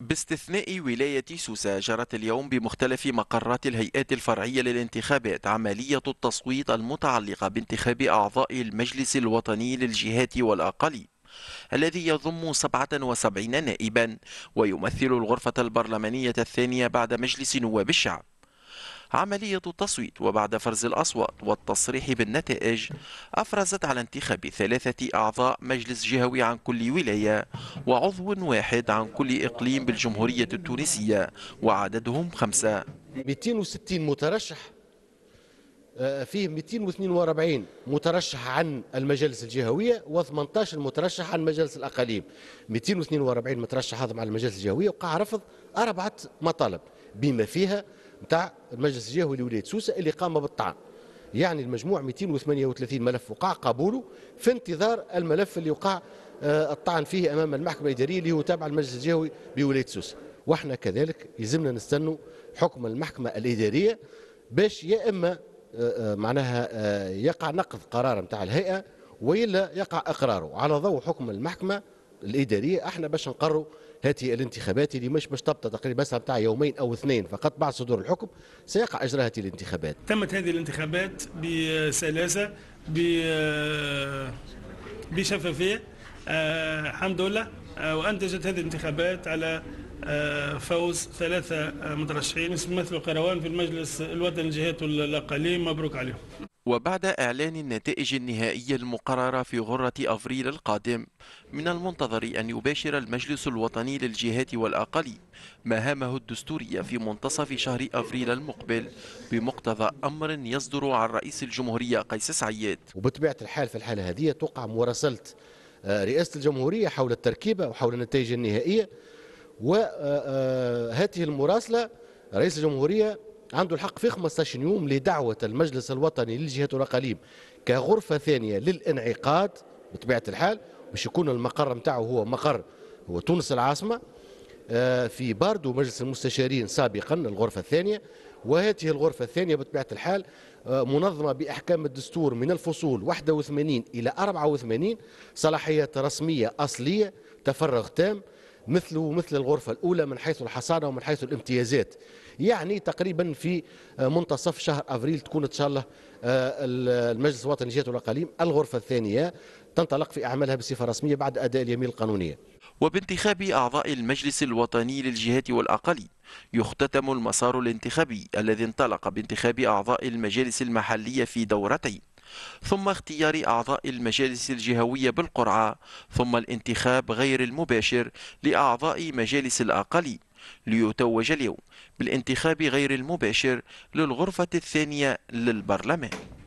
باستثناء ولاية سوسة جرت اليوم بمختلف مقرات الهيئات الفرعية للانتخابات عملية التصويت المتعلقة بانتخاب أعضاء المجلس الوطني للجهات والأقاليم الذي يضم 77 نائبا ويمثل الغرفة البرلمانية الثانية بعد مجلس نواب الشعب عملية التصويت وبعد فرز الأصوات والتصريح بالنتائج أفرزت على انتخاب ثلاثة أعضاء مجلس جهوي عن كل ولاية وعضو واحد عن كل إقليم بالجمهورية التونسية وعددهم خمسة 260 مترشح آه، فيه 242 مترشح عن المجالس الجهويه و18 مترشح عن مجالس الاقاليم 242 مترشح هذا على المجالس الجهويه وقع رفض اربعه مطالب بما فيها نتاع المجلس الجهوي لولايه سوسه اللي قام بالطعن يعني المجموع 238 ملف وقع قبوله في انتظار الملف اللي وقع آه، الطعن فيه امام المحكمه الاداريه اللي هو تابع المجلس الجهوي بولايه سوسه واحنا كذلك يلزمنا نستنوا حكم المحكمه الاداريه باش يا اما آه، آه، معناها يقع نقض قرار نتاع الهيئه والا يقع اقراره على ضوء حكم المحكمه الاداريه احنا باش نقروا هذه الانتخابات اللي مش باش تبدا تقريبا بس بتاع يومين او اثنين فقط بعد صدور الحكم سيقع اجراء هذه الانتخابات. تمت هذه الانتخابات بسلاسه ب آه، بشفافيه آه، الحمد لله آه، وانتجت هذه الانتخابات على فوز ثلاثة مترشحين مثل قروان في المجلس الوطني الجهات الأقاليم مبروك عليهم وبعد إعلان النتائج النهائية المقررة في غرة أفريل القادم من المنتظر أن يباشر المجلس الوطني للجهات والأقاليم مهامه الدستورية في منتصف شهر أفريل المقبل بمقتضى أمر يصدر عن رئيس الجمهورية قيس سعيد وبطبيعة الحال في الحالة هذه توقع مراسلة آه، رئاسة الجمهورية حول التركيبة وحول النتائج النهائية وهذه آه، آه، المراسلة رئيس الجمهورية عنده الحق في 15 يوم لدعوة المجلس الوطني للجهات والأقاليم كغرفة ثانية للانعقاد بطبيعة الحال باش يكون المقر نتاعو هو مقر هو تونس العاصمة آه، في باردو مجلس المستشارين سابقا الغرفة الثانية وهذه الغرفة الثانية بطبيعة الحال آه، منظمة بأحكام الدستور من الفصول 81 إلى 84 صلاحيات رسمية أصلية تفرغ تام مثله مثل الغرفة الأولى من حيث الحصانة ومن حيث الامتيازات يعني تقريبا في آه، منتصف شهر أفريل تكون إن شاء الله آه، المجلس الوطني جهة الأقاليم الغرفة الثانية تنطلق في أعمالها بصفة رسمية بعد أداء اليمين القانونية وبانتخاب أعضاء المجلس الوطني للجهات والأقاليم يختتم المسار الانتخابي الذي انطلق بانتخاب أعضاء المجالس المحلية في دورتين ثم اختيار أعضاء المجالس الجهوية بالقرعة ثم الانتخاب غير المباشر لأعضاء مجالس الأقلية ليتوج اليوم بالانتخاب غير المباشر للغرفة الثانية للبرلمان